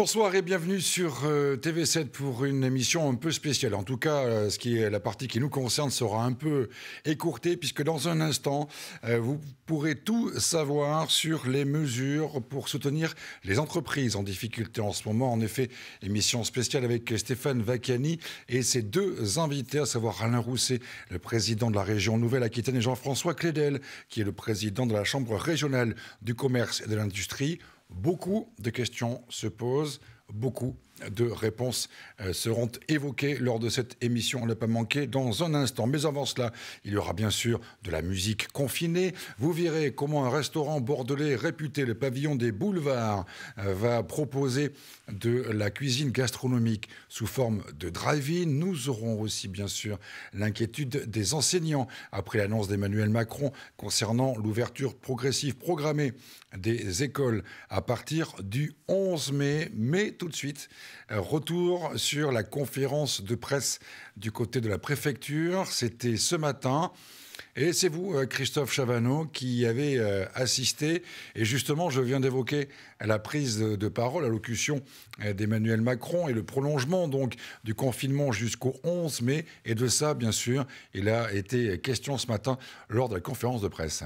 Bonsoir et bienvenue sur euh, TV7 pour une émission un peu spéciale. En tout cas, euh, ce qui est la partie qui nous concerne sera un peu écourtée puisque dans un instant, euh, vous pourrez tout savoir sur les mesures pour soutenir les entreprises en difficulté en ce moment. En effet, émission spéciale avec Stéphane Vacchiani et ses deux invités, à savoir Alain Rousset, le président de la région Nouvelle-Aquitaine et Jean-François Clédel, qui est le président de la Chambre régionale du commerce et de l'industrie. Beaucoup de questions se posent, beaucoup de réponses euh, seront évoquées lors de cette émission. On ne pas manqué dans un instant. Mais avant cela, il y aura bien sûr de la musique confinée. Vous verrez comment un restaurant bordelais réputé, le pavillon des boulevards, euh, va proposer de la cuisine gastronomique sous forme de drive-in. Nous aurons aussi bien sûr l'inquiétude des enseignants après l'annonce d'Emmanuel Macron concernant l'ouverture progressive programmée des écoles à partir du 11 mai. Mais tout de suite, euh, retour sur la conférence de presse du côté de la préfecture. C'était ce matin. Et c'est vous, euh, Christophe Chavano, qui avez euh, assisté. Et justement, je viens d'évoquer la prise de parole, l'allocution d'Emmanuel Macron et le prolongement donc du confinement jusqu'au 11 mai. Et de ça, bien sûr, il a été question ce matin lors de la conférence de presse.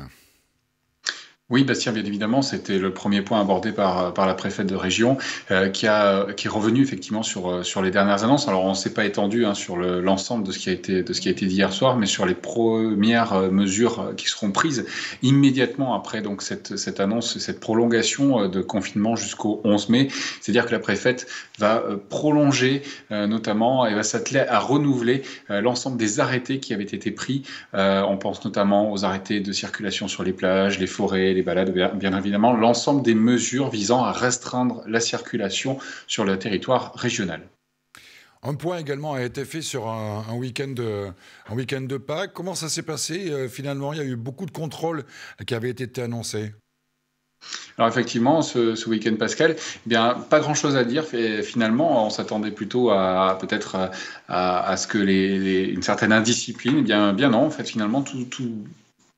Oui, Bastien, bien évidemment, c'était le premier point abordé par, par la préfète de région euh, qui, a, qui est revenu effectivement sur, euh, sur les dernières annonces. Alors, on ne s'est pas étendu hein, sur l'ensemble de, ce qui a été, de ce qui a été dit hier soir, mais sur les premières euh, mesures qui seront prises immédiatement après donc, cette, cette annonce, cette prolongation de confinement jusqu'au 11 mai. C'est-à-dire que la préfète va prolonger notamment et va s'atteler à renouveler l'ensemble des arrêtés qui avaient été pris. on pense notamment aux arrêtés de circulation sur les plages, les forêts, les balades, bien évidemment, l'ensemble des mesures visant à restreindre la circulation sur le territoire régional. Un point également a été fait sur un, week-end de, de Pâques. Comment ça s'est passé euh, Finalement, il y a eu beaucoup de contrôles qui avaient été annoncés. Alors effectivement, ce, week-end Pascal, eh bien pas grand-chose à dire. finalement, on s'attendait plutôt à, peut-être à, ce que les, une certaine indiscipline. Eh bien, bien non. En fait, finalement, tout, tout,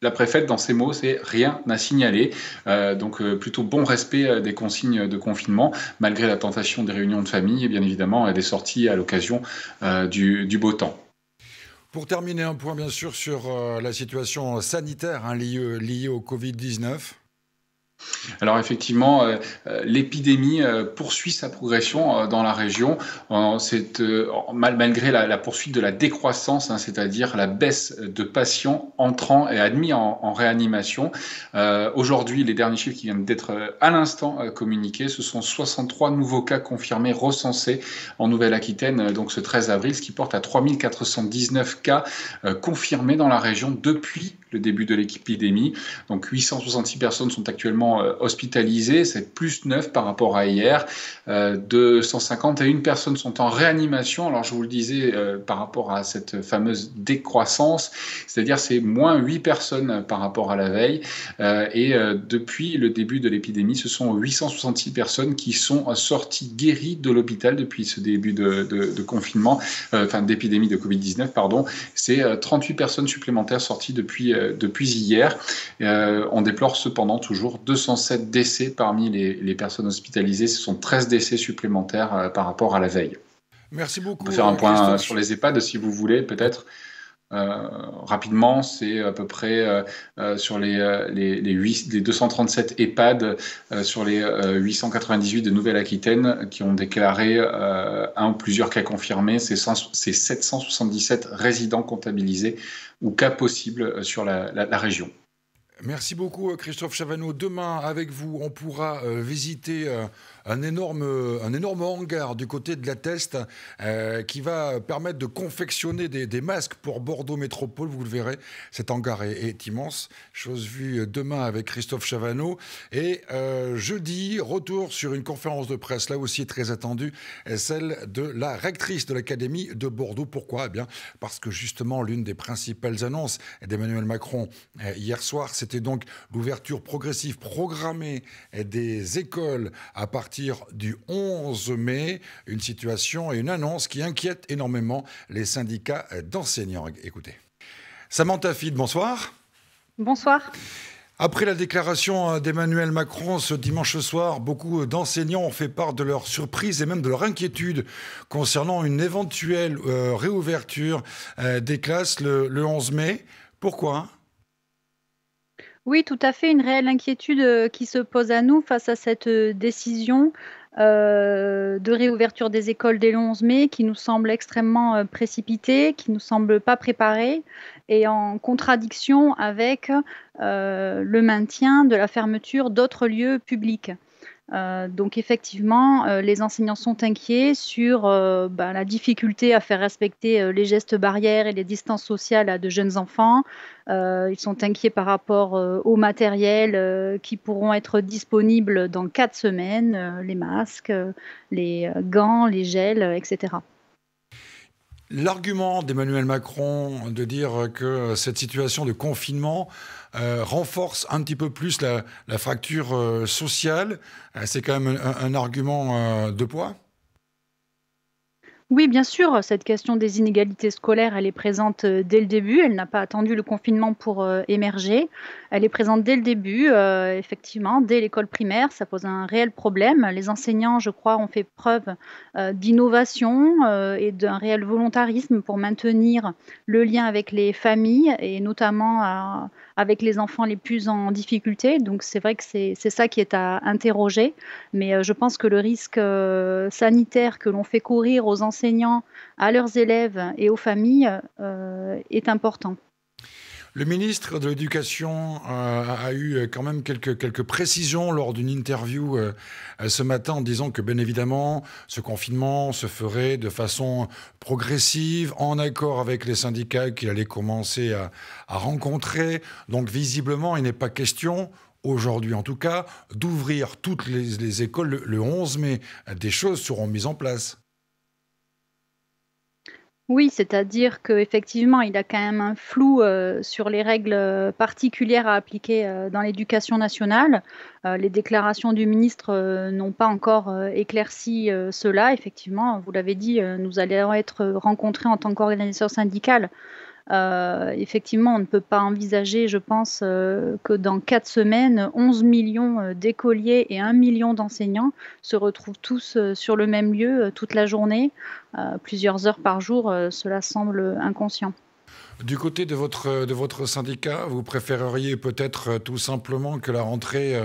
la préfète, dans ses mots, c'est rien n'a signalé. Euh, donc, euh, plutôt bon respect euh, des consignes de confinement, malgré la tentation des réunions de famille et bien évidemment des sorties à l'occasion du, beau temps. Pour terminer, un point bien sûr sur la situation sanitaire hein, liée au Covid-19. Alors effectivement, euh, euh, l'épidémie euh, poursuit sa progression dans la région. C'est malgré la, poursuite de la décroissance, hein, c'est-à-dire la baisse de patients entrants et admis en, réanimation. Aujourd'hui, les derniers chiffres qui viennent d'être à l'instant communiqués, ce sont 63 nouveaux cas confirmés recensés en Nouvelle-Aquitaine, donc ce 13 avril, ce qui porte à 3419 cas confirmés dans la région depuis le début de l'épidémie. Donc 866 personnes sont actuellement euh, hospitalisées, c'est plus 9 par rapport à hier. Euh, personnes sont en réanimation. Alors je vous le disais euh, par rapport à cette fameuse décroissance, c'est-à-dire c'est moins 8 personnes par rapport à la veille. Euh, et depuis le début de l'épidémie, ce sont 866 personnes qui sont sorties guéries de l'hôpital depuis ce début de, de confinement, enfin d'épidémie de Covid-19, pardon. C'est 38 personnes supplémentaires sorties depuis euh, depuis hier. Euh, on déplore cependant toujours 207 décès parmi les, personnes hospitalisées. Ce sont 13 décès supplémentaires euh, par rapport à la veille. Merci beaucoup. On peut faire un point sur les EHPAD si vous voulez, peut-être. Euh, rapidement, c'est à peu près euh, euh, sur les, les, 237 EHPAD sur les 898 de Nouvelle-Aquitaine qui ont déclaré un ou plusieurs cas confirmés. C'est 777 résidents comptabilisés ou cas possibles sur la, région. Merci beaucoup Christophe Chavanot. Demain, avec vous, on pourra visiter un énorme, un énorme hangar du côté de la Teste euh, qui va permettre de confectionner des, masques pour Bordeaux Métropole. Vous le verrez, cet hangar est, immense. Chose vue demain avec Christophe Chavano. Et euh, jeudi, retour sur une conférence de presse, là aussi très attendue, euh, celle de la rectrice de l'Académie de Bordeaux. Pourquoi eh bien, Parce que justement, l'une des principales annonces d'Emmanuel Macron hier soir, c'était donc l'ouverture progressive programmée des écoles à partir du 11 mai, une situation et une annonce qui inquiètent énormément les syndicats d'enseignants. Écoutez. Samantha Fid, bonsoir. Bonsoir. Après la déclaration d'Emmanuel Macron ce dimanche soir, beaucoup d'enseignants ont fait part de leur surprise et même de leur inquiétude concernant une éventuelle euh, réouverture euh, des classes le 11 mai. Pourquoi oui, tout à fait, une réelle inquiétude euh, qui se pose à nous face à cette euh, décision euh, de réouverture des écoles dès le 11 mai qui nous semble extrêmement précipitée, qui nous semble pas préparée et en contradiction avec le maintien de la fermeture d'autres lieux publics. Euh, donc effectivement, euh, les enseignants sont inquiets sur euh, bah, la difficulté à faire respecter les gestes barrières et les distances sociales à de jeunes enfants. ils sont inquiets par rapport au matériel qui pourront être disponibles dans quatre semaines, les masques, les gants, les gels, etc. L'argument d'Emmanuel Macron de dire que cette situation de confinement euh, renforce un petit peu plus la, fracture euh, sociale, euh, c'est quand même un argument de poids oui, bien sûr, cette question des inégalités scolaires, elle est présente euh, dès le début. Elle n'a pas attendu le confinement pour euh, émerger. Elle est présente dès le début, euh, effectivement, dès l'école primaire. Ça pose un réel problème. Les enseignants, je crois, ont fait preuve d'innovation et d'un réel volontarisme pour maintenir le lien avec les familles et notamment à, avec les enfants les plus en difficulté. Donc c'est vrai que c'est ça qui est à interroger. Mais euh, je pense que le risque euh, sanitaire que l'on fait courir aux enseignants, à leurs élèves et aux familles euh, est important. Le ministre de l'Éducation euh, a eu euh, quand même quelques, précisions lors d'une interview euh, ce matin en disant que, bien évidemment, ce confinement se ferait de façon progressive, en accord avec les syndicats qu'il allait commencer à, rencontrer. Donc, visiblement, il n'est pas question aujourd'hui en tout cas, d'ouvrir toutes les, écoles le, le 11 mai. Des choses seront mises en place. Oui, c'est-à-dire qu'effectivement, il a quand même un flou euh, sur les règles euh, particulières à appliquer euh, dans l'éducation nationale. les déclarations du ministre n'ont pas encore éclairci cela. Effectivement, vous l'avez dit, nous allons être rencontrés en tant qu'organisateurs syndicaux. Euh, effectivement, on ne peut pas envisager, je pense, euh, que dans quatre semaines, 11 millions euh, d'écoliers et 1 million d'enseignants se retrouvent tous sur le même lieu toute la journée, plusieurs heures par jour. cela semble inconscient. Du côté de votre, de votre syndicat, vous préféreriez peut-être tout simplement que la rentrée,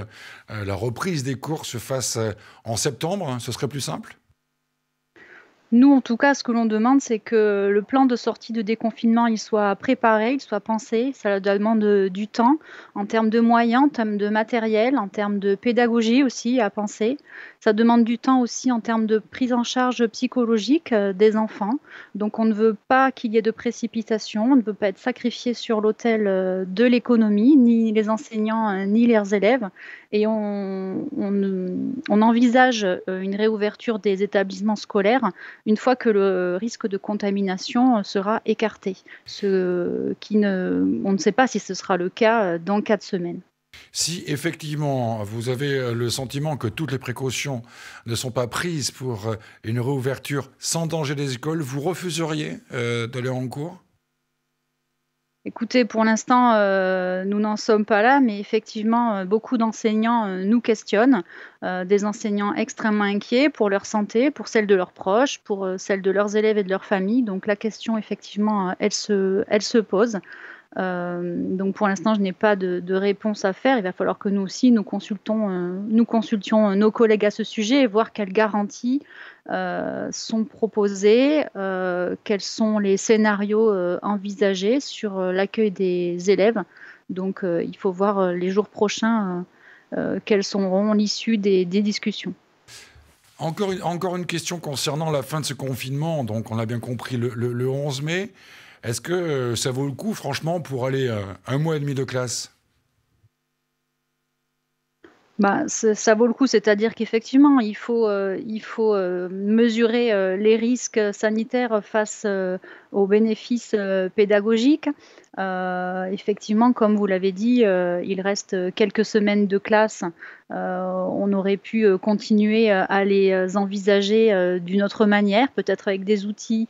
la reprise des cours se fasse en septembre, hein, ce serait plus simple nous, en tout cas, ce que l'on demande, c'est que le plan de sortie de déconfinement, il soit préparé, il soit pensé. Ça demande euh, du temps en termes de moyens, en termes de matériel, en termes de pédagogie aussi à penser. Ça demande du temps aussi en termes de prise en charge psychologique euh, des enfants. Donc, on ne veut pas qu'il y ait de précipitation, on ne veut pas être sacrifié sur l'autel euh, de l'économie, ni les enseignants, ni leurs élèves. Et on, on envisage une réouverture des établissements scolaires une fois que le risque de contamination sera écarté, ce qui ne, on ne sait pas si ce sera le cas euh, dans quatre semaines. Si effectivement vous avez euh, le sentiment que toutes les précautions ne sont pas prises pour euh, une réouverture sans danger des écoles, vous refuseriez d'aller en cours Écoutez, pour l'instant, euh, nous n'en sommes pas là, mais effectivement, euh, beaucoup d'enseignants euh, nous questionnent, des enseignants extrêmement inquiets pour leur santé, pour celle de leurs proches, pour celle de leurs élèves et de leurs familles. Donc la question, effectivement, elle se pose. Euh, donc pour l'instant, je n'ai pas de, réponse à faire. Il va falloir que nous aussi, nous, consultons, euh, nous consultions euh, nos collègues à ce sujet et voir quelles garanties sont proposées, quels sont les scénarios envisagés sur l'accueil des élèves. Donc il faut voir les jours prochains quelles seront l'issue des, discussions. Encore une, question concernant la fin de ce confinement. Donc, on a bien compris le 11 mai. Est-ce que euh, ça vaut le coup, franchement, pour aller euh, un mois et demi de classe bah, ça vaut le coup, c'est-à-dire qu'effectivement, il faut, euh, il faut mesurer les risques sanitaires face aux bénéfices pédagogiques. Euh, effectivement, comme vous l'avez dit, euh, il reste quelques semaines de classe. Euh, on aurait pu continuer à les envisager d'une autre manière, peut-être avec des outils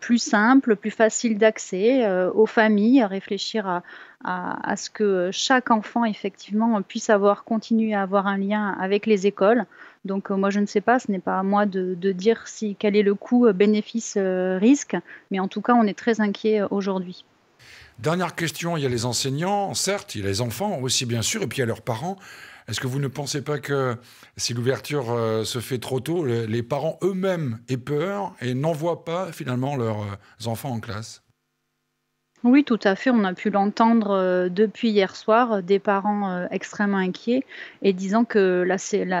plus simples, plus faciles d'accès aux familles, à réfléchir à, ce que chaque enfant effectivement puisse avoir continuer à avoir un lien avec les écoles. Donc moi je ne sais pas, ce n'est pas à moi de, dire quel est le coût bénéfice risque, mais en tout cas on est très inquiet aujourd'hui. Dernière question, il y a les enseignants, certes, il y a les enfants aussi, bien sûr, et puis il y a leurs parents. Est-ce que vous ne pensez pas que si l'ouverture euh, se fait trop tôt, les parents eux-mêmes aient peur et n'envoient pas finalement leurs euh, enfants en classe oui, tout à fait. On a pu l'entendre euh, depuis hier soir, euh, des parents euh, extrêmement inquiets et disant que la,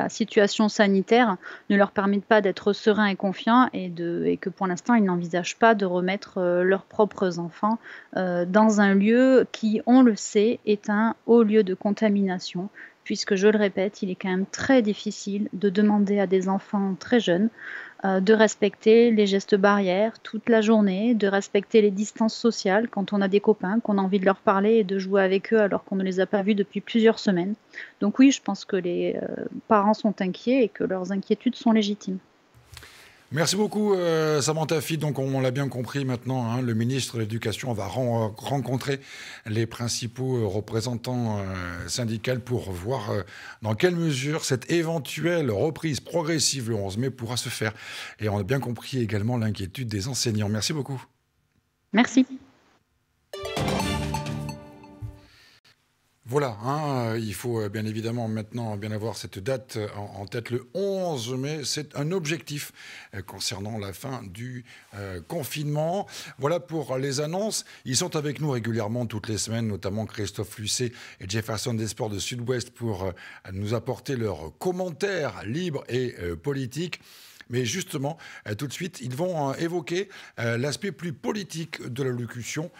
situation sanitaire ne leur permet pas d'être sereins et confiants et, de, et que pour l'instant, ils n'envisagent pas de remettre leurs propres enfants dans un lieu qui, on le sait, est un haut lieu de contamination puisque je le répète, il est quand même très difficile de demander à des enfants très jeunes euh, de respecter les gestes barrières toute la journée, de respecter les distances sociales quand on a des copains, qu'on a envie de leur parler et de jouer avec eux alors qu'on ne les a pas vus depuis plusieurs semaines. Donc oui, je pense que les euh, parents sont inquiets et que leurs inquiétudes sont légitimes. Merci beaucoup euh, Samantha Fitt, Donc on, l'a bien compris maintenant, hein, le ministre de l'Éducation va rencontrer les principaux euh, représentants euh, syndicaux pour voir euh, dans quelle mesure cette éventuelle reprise progressive le 11 mai pourra se faire. Et on a bien compris également l'inquiétude des enseignants. Merci beaucoup. Merci. Voilà, hein, euh, il faut euh, bien évidemment maintenant bien avoir cette date euh, en, tête le 11 mai. C'est un objectif concernant la fin du confinement. Voilà pour les annonces. Ils sont avec nous régulièrement toutes les semaines, notamment Christophe Lucet et Jefferson des de Sud-Ouest pour nous apporter leurs commentaires libres et politiques. Mais justement, euh, tout de suite, ils vont euh, évoquer euh, l'aspect plus politique de l'allocution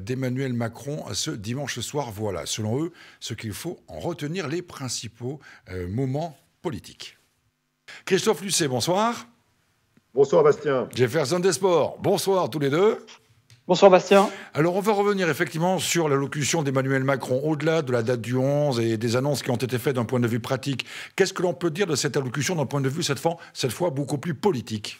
d'Emmanuel Macron ce dimanche soir. Voilà, selon eux, ce qu'il faut en retenir les principaux moments politiques. Christophe Lucet, bonsoir. Bonsoir Bastien. Jefferson Desport, bonsoir tous les deux. Bonsoir Bastien. Alors on va revenir effectivement sur l'allocution d'Emmanuel Macron au-delà de la date du 11 et des annonces qui ont été faites d'un point de vue pratique. Qu'est-ce que l'on peut dire de cette allocution d'un point de vue cette fois, cette fois beaucoup plus politique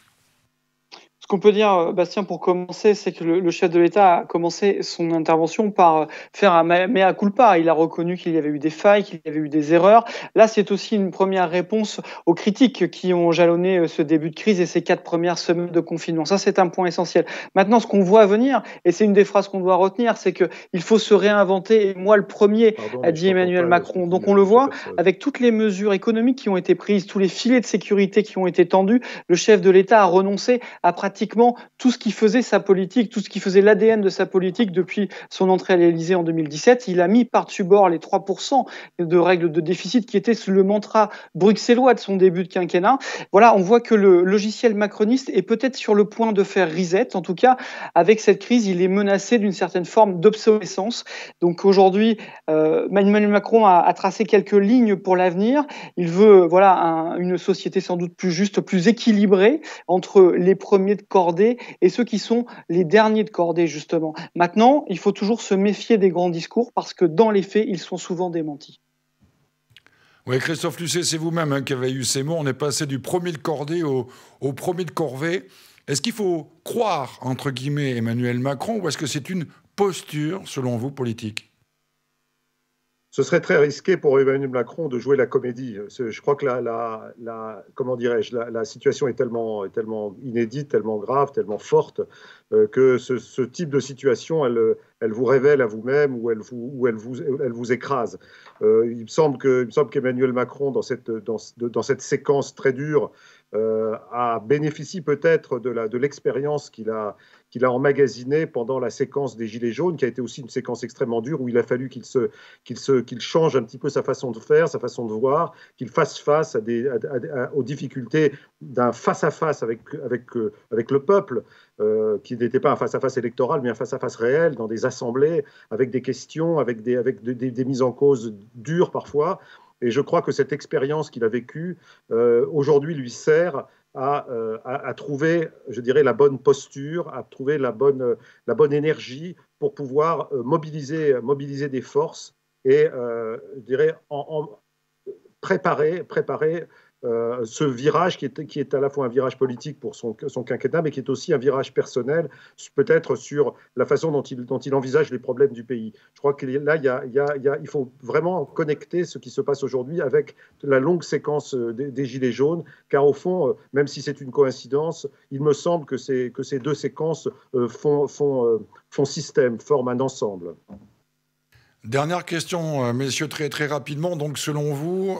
ce qu'on peut dire, euh, Bastien, pour commencer, c'est que le, chef de l'État a commencé son intervention par euh, faire un mea culpa. Il a reconnu qu'il y avait eu des failles, qu'il y avait eu des erreurs. Là, c'est aussi une première réponse aux critiques qui ont jalonné euh, ce début de crise et ces quatre premières semaines de confinement. Ça, c'est un point essentiel. Maintenant, ce qu'on voit venir, et c'est une des phrases qu'on doit retenir, c'est qu'il faut se réinventer. Et moi, le premier, a dit Emmanuel Macron. Donc, on le voit avec toutes les mesures économiques qui ont été prises, tous les filets de sécurité qui ont été tendus. Le chef de l'État a renoncé à pratiquer pratiquement tout ce qui faisait sa politique, tout ce qui faisait l'ADN de sa politique depuis son entrée à l'Élysée en 2017. Il a mis par-dessus bord les 3% de règles de déficit qui étaient le mantra bruxellois de son début de quinquennat. Voilà, on voit que le logiciel macroniste est peut-être sur le point de faire reset. En tout cas, avec cette crise, il est menacé d'une certaine forme d'obsolescence. Donc aujourd'hui, euh, Emmanuel Macron a, tracé quelques lignes pour l'avenir. Il veut voilà une société sans doute plus juste, plus équilibrée entre les premiers de de cordée et ceux qui sont les derniers de cordée, justement. Maintenant, il faut toujours se méfier des grands discours parce que dans les faits, ils sont souvent démentis. Oui, Christophe Lucet, c'est vous-même hein, qui avez eu ces mots. On est passé du premier de cordée au, au premier de corvée. Est-ce qu'il faut croire, entre guillemets, Emmanuel Macron ou est-ce que c'est une posture, selon vous, politique ce serait très risqué pour Emmanuel Macron de jouer la comédie. Je crois que la, comment dirais-je, la, situation est tellement, inédite, tellement grave, tellement forte euh, que ce, type de situation, elle, vous révèle à vous-même ou elle vous, écrase. il me semble qu'Emmanuel Macron, dans cette, séquence très dure, euh, a bénéficié peut-être de, de l'expérience qu'il a qu'il a emmagasiné pendant la séquence des Gilets jaunes, qui a été aussi une séquence extrêmement dure où il a fallu qu'il se, qu'il se, qu'il change un petit peu sa façon de faire, sa façon de voir, qu'il fasse face aux difficultés d'un face-à-face avec, avec, euh, avec le peuple, euh, qui n'était pas un face-à-face électoral, mais un face-à-face réel, dans des assemblées, avec des questions, avec des, avec des, mises en cause dures parfois. Et je crois que cette expérience qu'il a vécue, euh, aujourd'hui, lui sert euh, à, trouver, je dirais, la bonne posture, à trouver la bonne, énergie pour pouvoir euh, mobiliser, mobiliser des forces et, euh, dirais, préparer, préparer euh, ce virage qui est, qui est, à la fois un virage politique pour son, son quinquennat, mais qui est aussi un virage personnel, peut-être sur la façon dont il, dont il, envisage les problèmes du pays. Je crois que là, il, y a, il, faut vraiment connecter ce qui se passe aujourd'hui avec la longue séquence euh, des, Gilets jaunes, car au fond, euh, même si c'est une coïncidence, il me semble que, ces, que ces deux séquences font, font, système, forment un ensemble. Dernière question, messieurs, très, très rapidement. Donc, selon vous,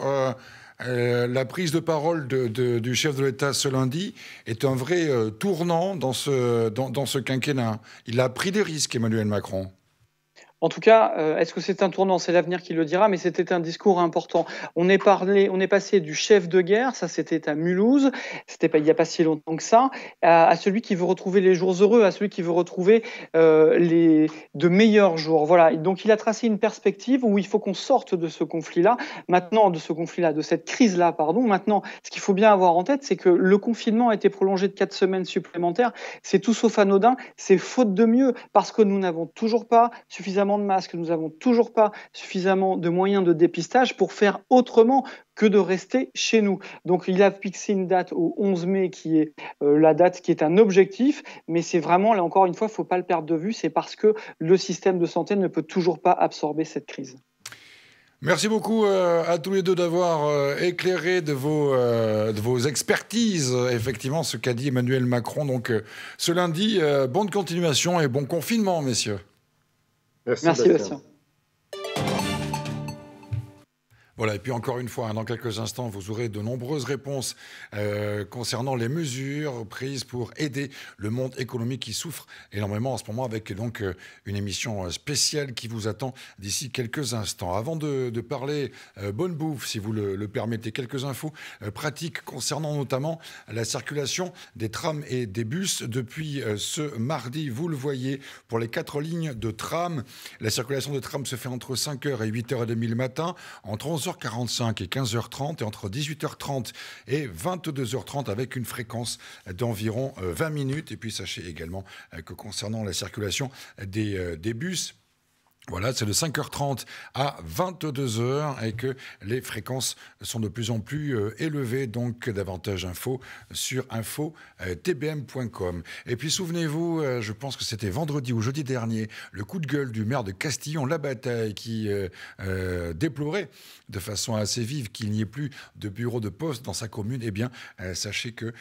euh, la prise de parole du chef de l'État ce lundi est un vrai euh, tournant dans ce quinquennat. Il a pris des risques, Emmanuel Macron. En tout cas, euh, est-ce que c'est un tournant C'est l'avenir qui le dira, mais c'était un discours important. On est, parlé, on est passé du chef de guerre, ça c'était à Mulhouse, c'était pas, il n'y a pas si longtemps que ça, à, celui qui veut retrouver les jours heureux, à celui qui veut retrouver euh, les, de meilleurs jours. Voilà. donc il a tracé une perspective où il faut qu'on sorte de ce conflit-là, maintenant de ce conflit-là, de cette crise-là, pardon. Maintenant, ce qu'il faut bien avoir en tête, c'est que le confinement a été prolongé de quatre semaines supplémentaires. C'est tout sauf anodin, c'est faute de mieux, parce que nous n'avons toujours pas suffisamment de masques, nous n'avons toujours pas suffisamment de moyens de dépistage pour faire autrement que de rester chez nous. Donc il a fixé une date au 11 mai qui est euh, la date qui est un objectif, mais c'est vraiment, là encore une fois, il ne faut pas le perdre de vue, c'est parce que le système de santé ne peut toujours pas absorber cette crise. Merci beaucoup euh, à tous les deux d'avoir euh, éclairé de vos, de vos expertises, effectivement, ce qu'a dit Emmanuel Macron donc, ce lundi. bonne continuation et bon confinement, messieurs. Merci, Merci voilà, et puis encore une fois, hein, dans quelques instants, vous aurez de nombreuses réponses euh, concernant les mesures prises pour aider le monde économique qui souffre énormément en ce moment, avec donc euh, une émission euh, spéciale qui vous attend d'ici quelques instants. Avant de, parler bonne bouffe, si vous le, permettez, quelques infos pratiques concernant notamment la circulation des trams et des bus depuis ce mardi. Vous le voyez, pour les quatre lignes de tram, la circulation de tram se fait entre 5h et 8h30 le matin, entre 11 14h45 et 15h30 et entre 18h30 et 22h30 avec une fréquence d'environ 20 euh, minutes. Et puis sachez également euh, que concernant la circulation des euh, bus, voilà, c'est de 5h30 à 22h et que les fréquences sont de plus en plus euh, élevées. Donc, davantage info sur euh, infotbm.com. Et puis, souvenez-vous, euh, je pense que c'était vendredi ou jeudi dernier, le coup de gueule du maire de Castillon, La Bataille, qui déplorait de façon assez vive qu'il n'y ait plus de bureau de poste dans sa commune. Eh bien, sachez que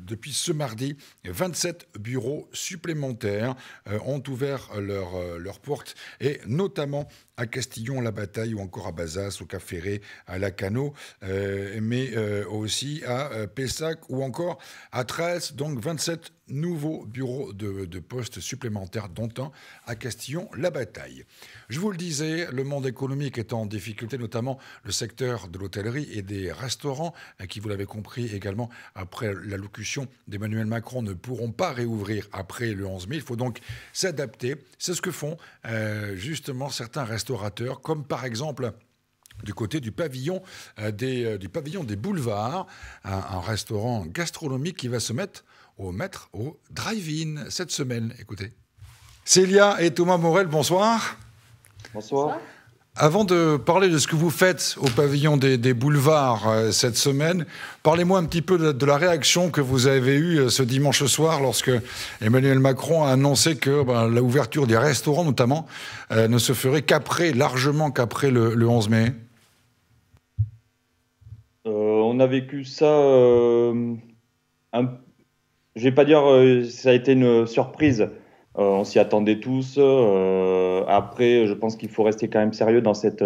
depuis ce mardi, 27 bureaux supplémentaires ont ouvert leurs portes et notamment à Castillon, la bataille, ou encore à Bazas, au caféré à Lacano, euh, mais euh, aussi à euh, Pessac ou encore à Très, donc 27 nouveaux bureaux de, poste postes supplémentaires, dont un à Castillon-la-Bataille. Je vous le disais, le monde économique est en difficulté, notamment le secteur de l'hôtellerie et des restaurants, qui, vous l'avez compris également, après l'allocution d'Emmanuel Macron, ne pourront pas réouvrir après le 11 mai. Il faut donc s'adapter. C'est ce que font euh, justement certains restaurateurs, comme par exemple du côté du pavillon, euh, des, euh, du pavillon des boulevards, un, restaurant gastronomique qui va se mettre au maître au drive-in cette semaine. Écoutez. Célia et Thomas Morel, bonsoir. Bonsoir. Avant de parler de ce que vous faites au pavillon des, boulevards euh, cette semaine, parlez-moi un petit peu de, la réaction que vous avez eue ce dimanche soir lorsque Emmanuel Macron a annoncé que ben, l'ouverture des restaurants notamment ne se ferait qu'après, largement qu'après le 11 mai on a vécu ça. Euh, un, je vais pas dire que euh, ça a été une surprise. Euh, on s'y attendait tous. Euh, après, je pense qu'il faut rester quand même sérieux dans cette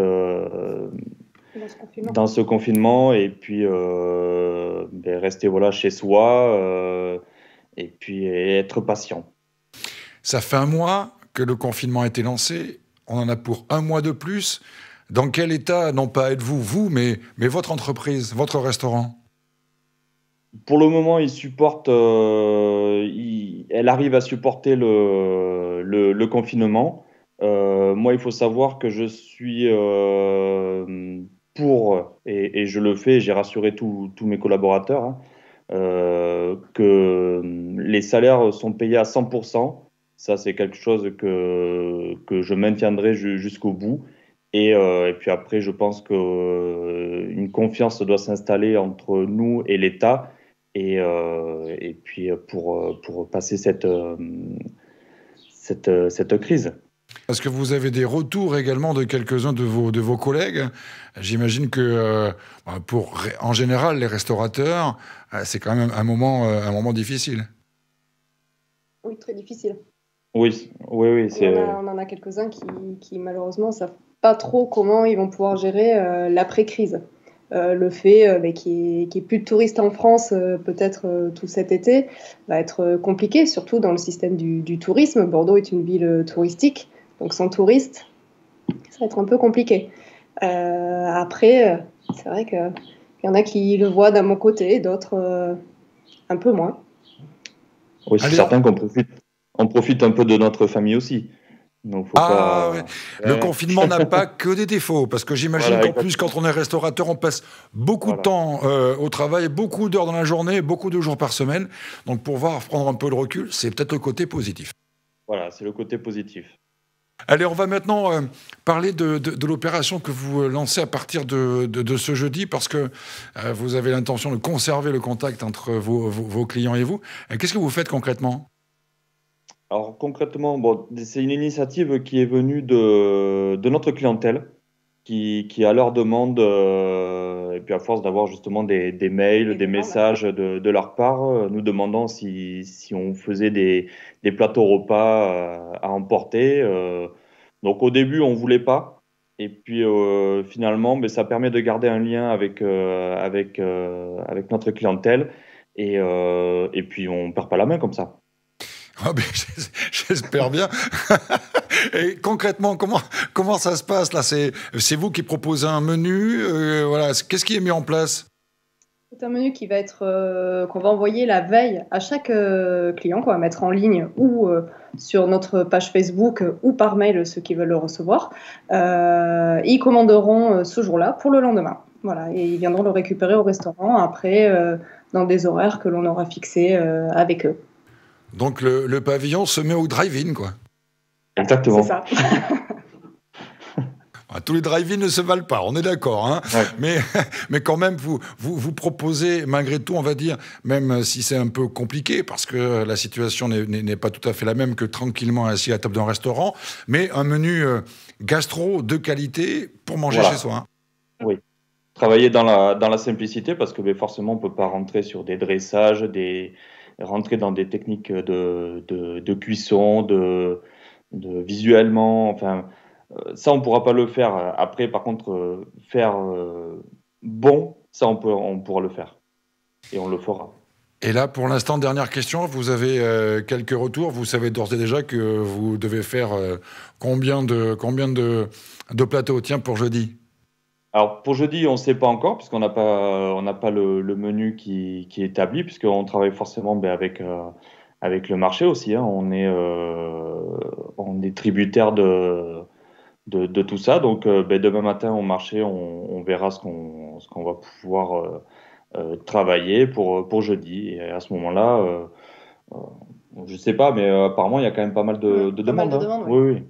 dans ce confinement. et puis ben, rester voilà chez soi et puis et être patient. Ça fait un mois que le confinement a été lancé. On en a pour un mois de plus. Dans quel état, non pas êtes-vous, vous, mais, votre entreprise, votre restaurant pour le moment, il supporte, euh, elle arrive à supporter le, confinement. Euh, moi, il faut savoir que je suis euh, pour, et, je le fais, j'ai rassuré tous mes collaborateurs, hein, que les salaires sont payés à 100%. Ça, c'est quelque chose que, que je maintiendrai jusqu'au bout. Euh, et, puis après, je pense qu'une euh, confiance doit s'installer entre nous et l'État. Et, euh, puis pour, pour passer cette, cette, cette, crise. ce que vous avez des retours également de quelques-uns de vos, de vos collègues. J'imagine que bah, pour, en général, les restaurateurs, c'est quand même un moment, un moment difficile. Oui, très difficile. Oui, oui, oui. On, en a quelques-uns qui, qui, malheureusement, savent pas trop comment ils vont pouvoir gérer euh, l'après-crise. Euh, le fait euh, bah, qu'il n'y ait, plus de touristes en France peut-être tout cet été va être compliqué, surtout dans le système du, tourisme. Bordeaux est une ville touristique, donc sans touristes, ça va être un peu compliqué. après, c'est vrai qu'il y en a qui le voient d'un bon côté, d'autres un peu moins. Oui, c'est certain qu'on profite, on profite un peu de notre famille aussi. Ah le hein. confinement n'a pas que des défauts, parce que j'imagine qu'en plus, quand on est restaurateur, on passe beaucoup de temps euh, au travail, beaucoup d'heures dans la journée, beaucoup de jours par semaine. Donc, pour voir, prendre un peu le recul, c'est peut-être le côté positif. Voilà, c'est le côté positif. Allez, on va maintenant euh, parler de, l'opération que vous euh, lancez à partir de, ce jeudi, parce que vous avez l'intention de conserver le contact entre vos clients et vous. Qu'est-ce que vous faites concrètement alors concrètement, bon, c'est une initiative qui est venue de, de notre clientèle, qui, qui à leur demande, euh, et puis à force d'avoir justement des, des, mails, des messages de, de, leur part, euh, nous demandant si, si on faisait des, des plateaux repas euh, à, emporter. Donc au début, on ne voulait pas. Et puis finalement, mais ben, ça permet de garder un lien avec, avec, avec notre clientèle. Et, et puis on ne perd pas la main comme ça. Ah, ben, j'espère bien. Et concrètement, comment, comment ça se passe là C'est vous qui proposez un menu euh, voilà. Qu'est-ce qui est mis en place c'est un menu qui va être euh, qu'on va envoyer la veille à chaque euh, client qu'on va mettre en ligne ou sur notre page Facebook ou par mail ceux qui veulent le recevoir. ils commanderont ce jour-là pour le lendemain. Voilà, et ils viendront le récupérer au restaurant après dans des horaires que l'on aura fixés avec eux. Donc le, pavillon se met au drive-in, quoi. Exactement. Ah, tous les drive-in ne se valent pas, on est d'accord. Hein. mais, mais quand même, vous, vous, proposez, malgré tout, on va dire, même euh, si c'est un peu compliqué, parce que la situation n'est pas tout à fait la même que tranquillement assis à table d'un restaurant, mais un menu euh, gastro de qualité pour manger chez soi. Hein. Oui. Travailler dans la, dans la simplicité, parce que ben, forcément, on ne peut pas rentrer sur des dressages, des, rentrer dans des techniques de, cuisson, de, visuellement, enfin, euh, ça, on pourra pas le faire. Après, par contre, euh, faire euh, bon, ça, on, peut, on pourra le faire. Et on le fera. Et là, pour l'instant, dernière question. Vous avez quelques retours. Vous savez d'ores et déjà que vous devez faire combien de, combien de, de plateaux Tiens, pour jeudi pour jeudi, on ne sait pas encore puisqu'on n'a pas le, menu qui, est établi puisqu'on travaille forcément ben, euh, avec le marché aussi. Hein. Euh, on est tributaire de, tout ça. Donc euh, ben, demain matin au marché, on, verra ce qu'on va pouvoir travailler pour jeudi. Et à ce moment-là, je ne sais pas, mais apparemment il y a quand même pas mal de, demandes. oui.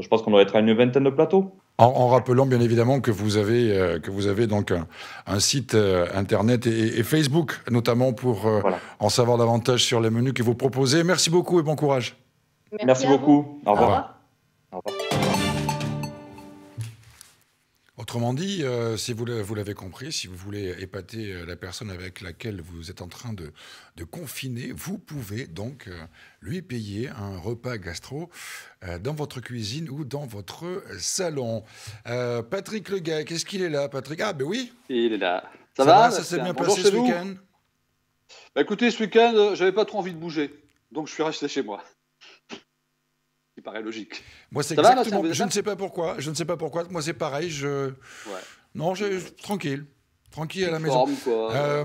je pense qu'on doit être à une vingtaine de plateaux. En, rappelant bien évidemment que vous avez, euh, que vous avez donc un, site euh, internet et, Facebook, notamment pour euh, en savoir davantage sur les menus que vous proposez. Merci beaucoup et bon courage. Merci, beaucoup. Au revoir. Autrement dit, euh, si vous l'avez compris, si vous voulez épater euh, la personne avec laquelle vous êtes en train de, de confiner, vous pouvez donc euh, lui payer un repas gastro dans votre cuisine ou dans votre salon. Patrick Le qu'est-ce qu'il est là, Patrick Ah, ben oui Il est là. Ça, va, Ça s'est bien passé ce week-end bah, Écoutez, ce week-end, j'avais pas trop envie de bouger, donc je suis resté chez moi qui paraît logique. Moi, c'est exactement. je ne sais pas pourquoi. Je ne sais pas pourquoi. Moi, c'est pareil. Je. Non, tranquille, tranquille à la maison. Euh,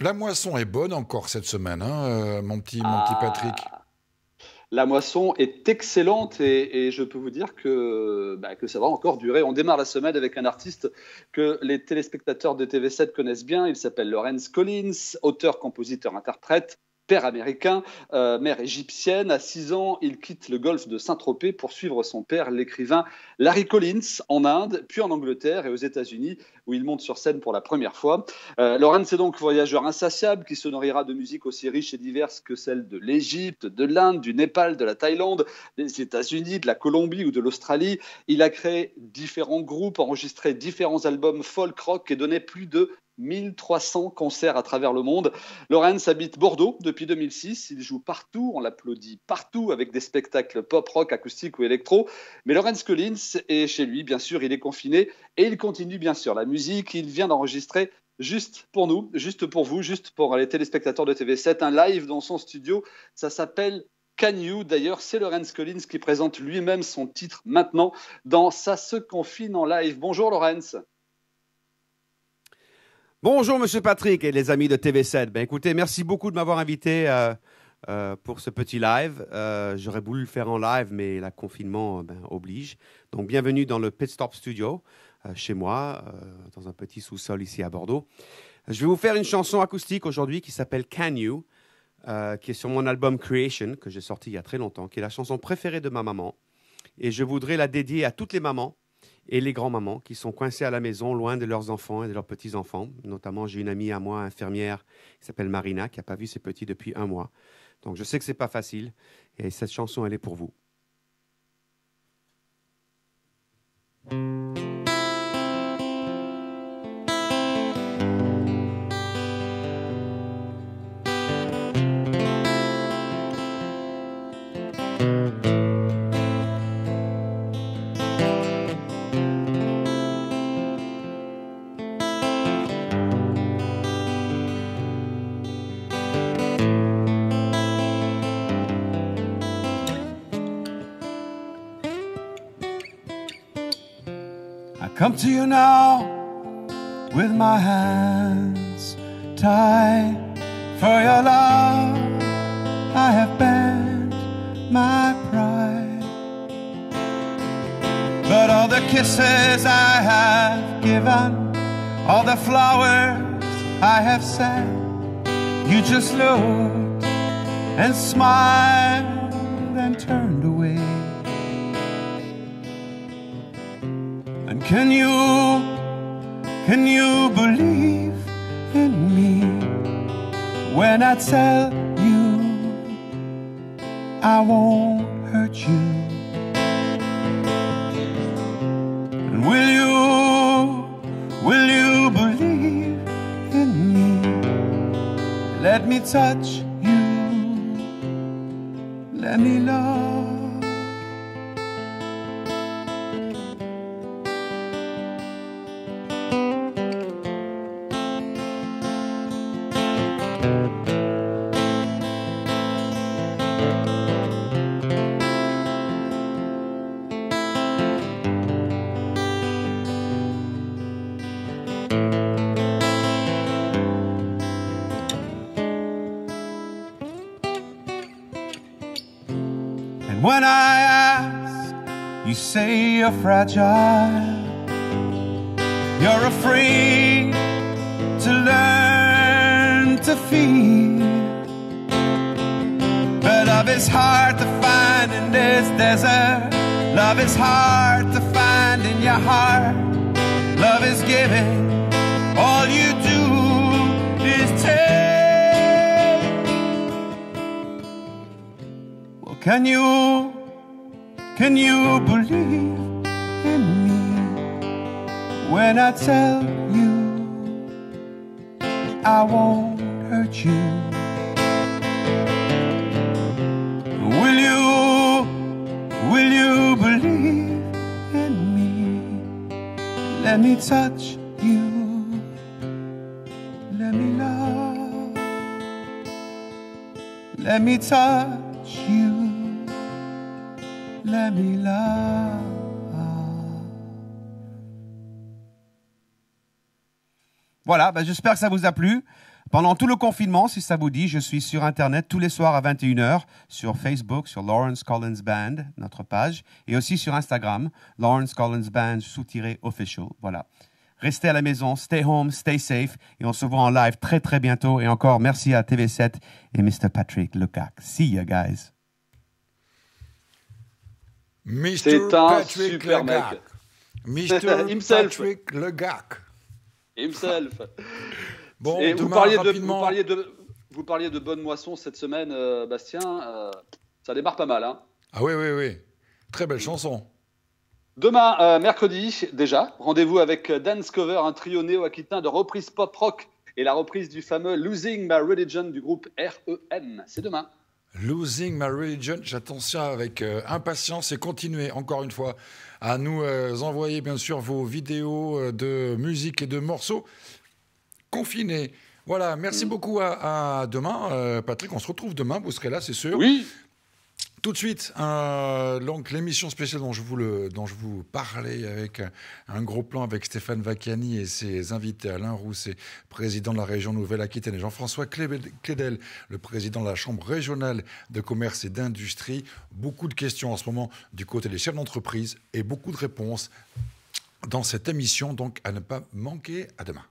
la moisson est bonne encore cette semaine, hein, euh, mon petit, ah. Patrick. La moisson est excellente et, je peux vous dire que, bah, que ça va encore durer. On démarre la semaine avec un artiste que les téléspectateurs de TV7 connaissent bien. Il s'appelle Lawrence Collins, auteur, compositeur, interprète. Père américain, euh, mère égyptienne, à 6 ans, il quitte le golfe de Saint-Tropez pour suivre son père, l'écrivain Larry Collins, en Inde, puis en Angleterre et aux États-Unis, où il monte sur scène pour la première fois. Euh, Lorenz est donc voyageur insatiable qui se nourrira de musique aussi riche et diverse que celle de l'Égypte, de l'Inde, du Népal, de la Thaïlande, des États-Unis, de la Colombie ou de l'Australie. Il a créé différents groupes, enregistré différents albums folk rock et donné plus de 1300 concerts à travers le monde. Lorenz habite Bordeaux depuis 2006. Il joue partout, on l'applaudit partout avec des spectacles pop, rock, acoustique ou électro. Mais Lorenz Collins est chez lui, bien sûr, il est confiné et il continue bien sûr la musique. Il vient d'enregistrer juste pour nous, juste pour vous, juste pour les téléspectateurs de TV7, un live dans son studio. Ça s'appelle Can You. D'ailleurs, c'est Lorenz Collins qui présente lui-même son titre maintenant dans Ça se confine en live. Bonjour Lorenz. Bonjour, Monsieur Patrick et les amis de TV7. Ben, écoutez, merci beaucoup de m'avoir invité euh, euh, pour ce petit live. Euh, j'aurais voulu le faire en live, mais le confinement ben, oblige. Donc, bienvenue dans le Pit Stop Studio, chez moi, dans un petit sous-sol ici à Bordeaux. Je vais vous faire une chanson acoustique aujourd'hui qui s'appelle Can You, qui est sur mon album Creation, que j'ai sorti il y a très longtemps, qui est la chanson préférée de ma maman. Et je voudrais la dédier à toutes les mamans et les grands-mamans qui sont coincées à la maison, loin de leurs enfants et de leurs petits-enfants. Notamment, j'ai une amie à moi, infirmière, qui s'appelle Marina, qui n'a pas vu ses petits depuis un mois. Donc je sais que ce n'est pas facile, et cette chanson, elle est pour vous. come to you now with my hands tied for your love. I have bent my pride, but all the kisses I have given, all the flowers I have sent, you just looked and smiled and turned away. Can you, can you believe in me when I tell you I won't hurt you? And will you, will you believe in me? Let me touch you, let me love when I ask, you say you're fragile. You're afraid to learn to feel. But love is hard to find in this desert. Love is hard to find in your heart. Love is giving. Can you, can you believe in me when I tell you I won't hurt you? Will you, will you believe in me? Let me touch you, let me love, let me touch you. Voilà, ben j'espère que ça vous a plu. Pendant tout le confinement, si ça vous dit, je suis sur Internet tous les soirs à 21h sur Facebook, sur Lawrence Collins Band, notre page, et aussi sur Instagram, Lawrence Collins Band sous-tiré official. Voilà. Restez à la maison, stay home, stay safe, et on se voit en live très très bientôt. Et encore merci à TV7 et Mr. Patrick Lecac. See you guys. Mr Patrick super mec. Mr. Patrick Le Gac. Himself. bon, Et vous, parliez de, vous, parliez de, bonne moisson cette semaine, euh, Bastien. Euh, ça démarre pas mal. Hein. Ah oui, oui, oui. Très belle chanson. Demain, euh, mercredi, déjà, rendez-vous avec Dance Cover, un trio néo-aquitain de reprise pop-rock et la reprise du fameux Losing My Religion du groupe REM. C'est demain. Losing My Religion. J'attends ça avec euh, impatience et continuez encore une fois à nous euh, envoyer bien sûr vos vidéos euh, de musique et de morceaux confinés. Voilà, merci mm. beaucoup à, demain. Patrick, on se retrouve demain, vous serez là, c'est sûr. Oui, tout de suite, l'émission spéciale dont je, vous dont je vous parlais avec un gros plan avec Stéphane Vacchiani et ses invités Alain Rousset, président de la région Nouvelle-Aquitaine, et Jean-François Clédel, le président de la Chambre régionale de commerce et d'industrie. Beaucoup de questions en ce moment du côté des chefs d'entreprise et beaucoup de réponses dans cette émission, donc à ne pas manquer. À demain.